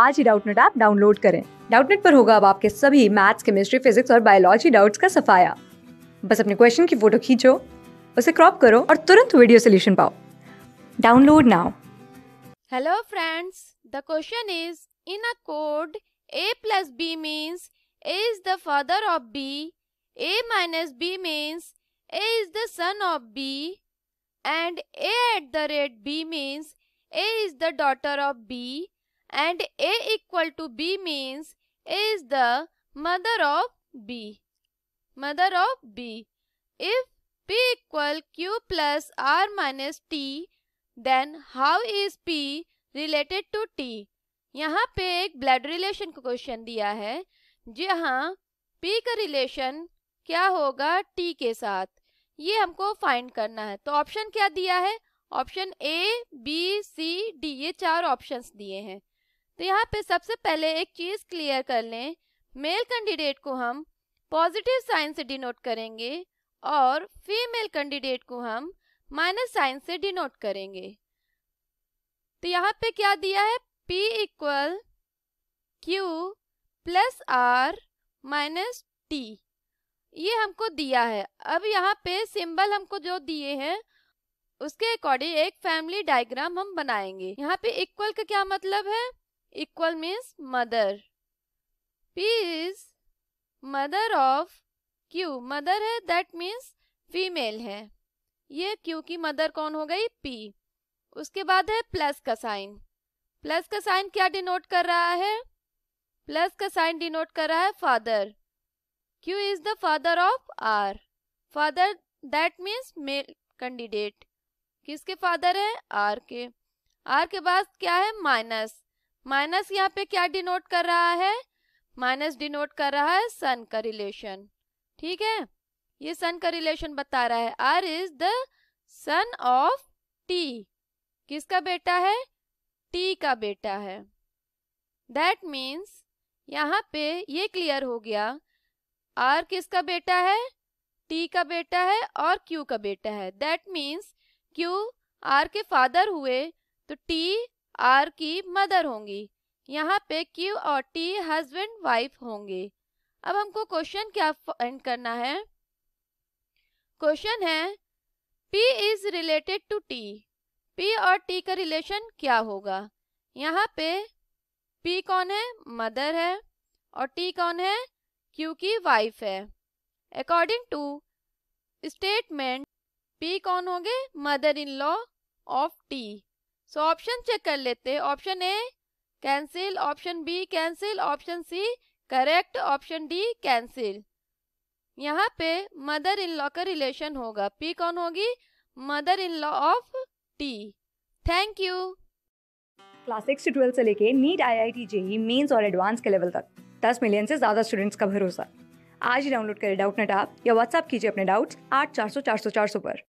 आज ही Doubtnut app download करें डाउटनेट पर होगा अब आपके सभी मैथ्स केमिस्ट्री फिजिक्स और बायोलॉजी डाउट्स का सफाया बस अपने क्वेश्चन की फोटो खींचो उसे क्रॉप करो और तुरंत वीडियो सोल्यूशन पाओ download now hello friends the question is in a code A plus B means A is the father of B A minus B means A is the son of B and A at the rate B means A is the daughter of B and A equal to B means A is the mother of B. Mother of B. If P equal Q plus R minus T then how is P related to T? यहाँ पे एक blood relation का question दिया है जहाँ P का relation क्या होगा T के साथ ये हमको फाइंड करना है तो ऑप्शन क्या दिया है option A B C D ये चार ऑप्शंस दिए हैं तो यहाँ पे सबसे पहले एक चीज क्लियर कर लें मेल कैंडिडेट को हम पॉजिटिव साइन से डिनोट करेंगे और फीमेल कैंडिडेट को हम माइनस साइन से डिनोट करेंगे तो यहाँ पे क्या दिया है P equal Q plus R minus T ये हमको दिया है अब यहाँ पे सिंबल हमको जो दिए हैं उसके अकॉर्डिंग एक फैमिली डायग्राम हम बनाएंगे यहाँ पे इक्वल का क्या मतलब है equal means mother P is mother of Q mother है दैट मीन्स फीमेल है ये क्यू की मदर कौन हो गई पी उसके बाद है प्लस का साइन प्लस का साइन क्या डिनोट कर रहा है प्लस का साइन डिनोट कर रहा है father Q is the father of R father that means male candidate किसके फादर है आर के आर के बाद क्या है माइनस माइनस यहाँ पे क्या डिनोट कर रहा है माइनस डिनोट कर रहा है सन का रिलेशन ठीक है ये सन का रिलेशन बता रहा है R is the son of T किसका बेटा है टी का बेटा है दैट मीन्स यहाँ पे ये क्लियर हो गया आर किसका बेटा है टी का बेटा है और क्यू का बेटा है दैट मीन्स क्यू आर के फादर हुए तो टी आर की मदर होंगी यहाँ पे क्यू और टी हस्बैंड वाइफ होंगे अब हमको क्वेश्चन क्या फाइंड करना है क्वेश्चन है P is related to T P और टी का रिलेशन क्या होगा यहाँ पे पी कौन है मदर है और टी कौन है क्यू की वाइफ है अकॉर्डिंग टू स्टेटमेंट पी कौन होंगे mother in law of T so option check कर लेते हैं option A cancel option B cancel option C correct option D cancel यहाँ पे मदर इन लॉ का रिलेशन होगा पी कौन होगी mother in law of T thank you class six से ट्वेल्थ से लेके NEET I I T JEE Mains और एडवांस के लेवल तक दस मिलियन से ज्यादा स्टूडेंट्स का भरोसा आज ही डाउनलोड करें डाउट नेट आप या व्हाट्सअप कीजिए अपने डाउट्स आठ चार सौ चार सौ चार सौ पर